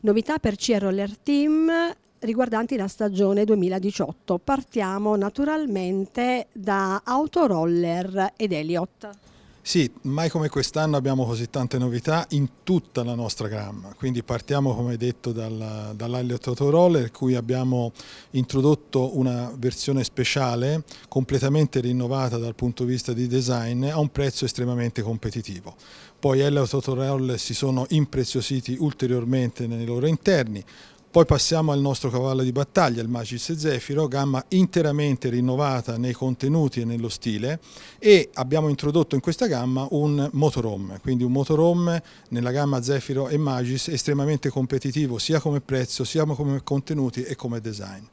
Novità per CR Roller Team riguardanti la stagione 2018. Partiamo naturalmente da Autoroller ed Elliot. Sì, mai come quest'anno abbiamo così tante novità in tutta la nostra gamma, quindi partiamo come detto dal, dall'Alio Totoroller, cui abbiamo introdotto una versione speciale completamente rinnovata dal punto di vista di design a un prezzo estremamente competitivo. Poi Elio Totoroller si sono impreziositi ulteriormente nei loro interni, poi passiamo al nostro cavallo di battaglia, il Magis Zefiro, gamma interamente rinnovata nei contenuti e nello stile e abbiamo introdotto in questa gamma un motorhome, quindi un motorhome nella gamma Zefiro e Magis estremamente competitivo sia come prezzo, sia come contenuti e come design.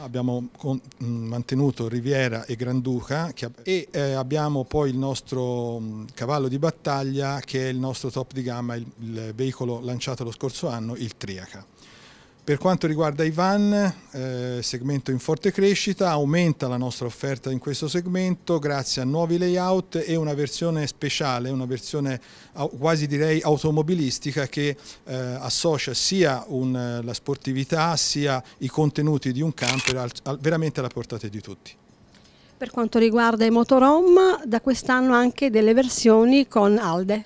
Abbiamo mantenuto Riviera e Granduca e eh, abbiamo poi il nostro cavallo di battaglia che è il nostro top di gamma, il veicolo lanciato lo scorso anno, il Triaca. Per quanto riguarda i van, eh, segmento in forte crescita, aumenta la nostra offerta in questo segmento grazie a nuovi layout e una versione speciale, una versione quasi direi automobilistica che eh, associa sia un, eh, la sportività sia i contenuti di un camper al, al, veramente alla portata di tutti. Per quanto riguarda i motorhome, da quest'anno anche delle versioni con Alde.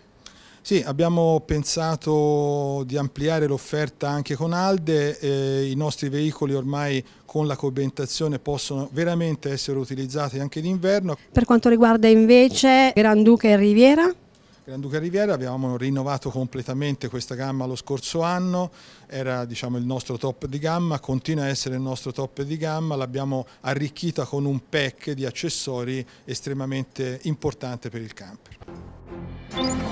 Sì, abbiamo pensato di ampliare l'offerta anche con Alde, eh, i nostri veicoli ormai con la coibentazione possono veramente essere utilizzati anche d'inverno. Per quanto riguarda invece Granduca e Riviera? Granduca Riviera abbiamo rinnovato completamente questa gamma lo scorso anno, era diciamo, il nostro top di gamma, continua a essere il nostro top di gamma, l'abbiamo arricchita con un pack di accessori estremamente importante per il camper.